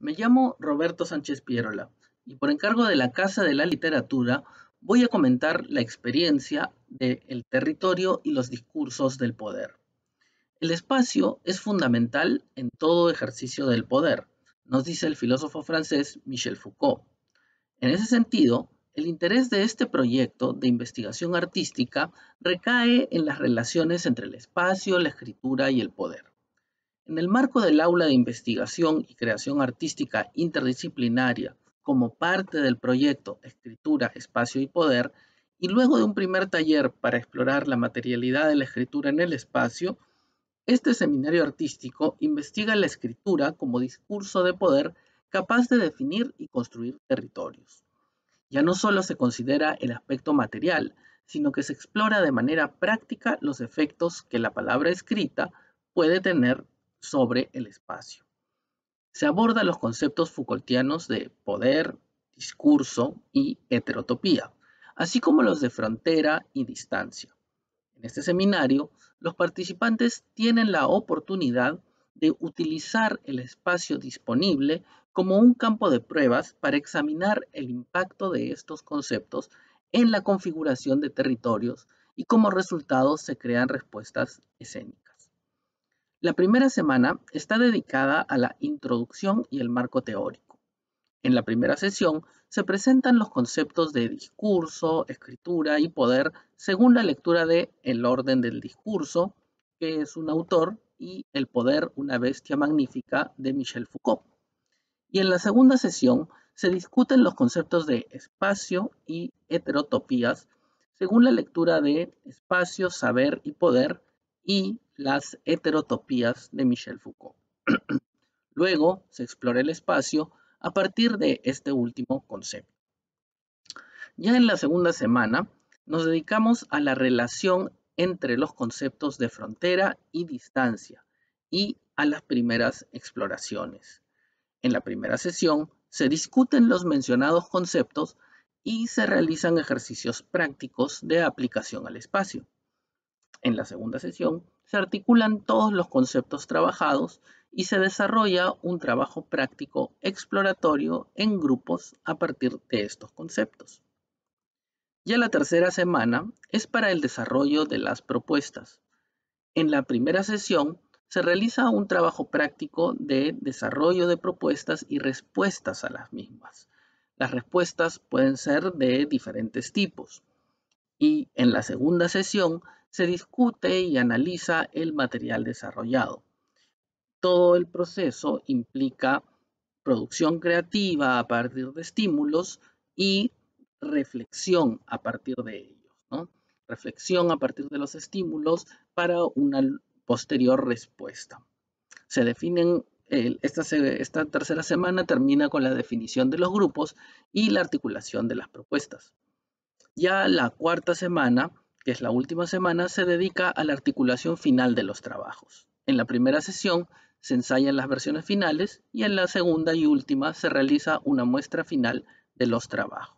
Me llamo Roberto Sánchez Pierola y por encargo de la Casa de la Literatura voy a comentar la experiencia del territorio y los discursos del poder. El espacio es fundamental en todo ejercicio del poder, nos dice el filósofo francés Michel Foucault. En ese sentido, el interés de este proyecto de investigación artística recae en las relaciones entre el espacio, la escritura y el poder. En el marco del aula de investigación y creación artística interdisciplinaria, como parte del proyecto Escritura, Espacio y Poder, y luego de un primer taller para explorar la materialidad de la escritura en el espacio, este seminario artístico investiga la escritura como discurso de poder capaz de definir y construir territorios. Ya no solo se considera el aspecto material, sino que se explora de manera práctica los efectos que la palabra escrita puede tener sobre el espacio. Se abordan los conceptos Foucaultianos de poder, discurso y heterotopía, así como los de frontera y distancia. En este seminario, los participantes tienen la oportunidad de utilizar el espacio disponible como un campo de pruebas para examinar el impacto de estos conceptos en la configuración de territorios y como resultado se crean respuestas escénicas. La primera semana está dedicada a la introducción y el marco teórico. En la primera sesión se presentan los conceptos de discurso, escritura y poder según la lectura de El orden del discurso, que es un autor, y El poder, una bestia magnífica, de Michel Foucault. Y en la segunda sesión se discuten los conceptos de espacio y heterotopías según la lectura de Espacio, Saber y Poder, y las heterotopías de Michel Foucault. Luego se explora el espacio a partir de este último concepto. Ya en la segunda semana nos dedicamos a la relación entre los conceptos de frontera y distancia y a las primeras exploraciones. En la primera sesión se discuten los mencionados conceptos y se realizan ejercicios prácticos de aplicación al espacio. En la segunda sesión se articulan todos los conceptos trabajados y se desarrolla un trabajo práctico exploratorio en grupos a partir de estos conceptos. Ya la tercera semana es para el desarrollo de las propuestas. En la primera sesión se realiza un trabajo práctico de desarrollo de propuestas y respuestas a las mismas. Las respuestas pueden ser de diferentes tipos. Y en la segunda sesión se discute y analiza el material desarrollado. Todo el proceso implica producción creativa a partir de estímulos y reflexión a partir de ellos, reflexión a partir de los estímulos para una posterior respuesta. Se definen, esta tercera semana termina con la definición de los grupos y la articulación de las propuestas. Ya la cuarta semana que es la última semana, se dedica a la articulación final de los trabajos. En la primera sesión se ensayan las versiones finales y en la segunda y última se realiza una muestra final de los trabajos.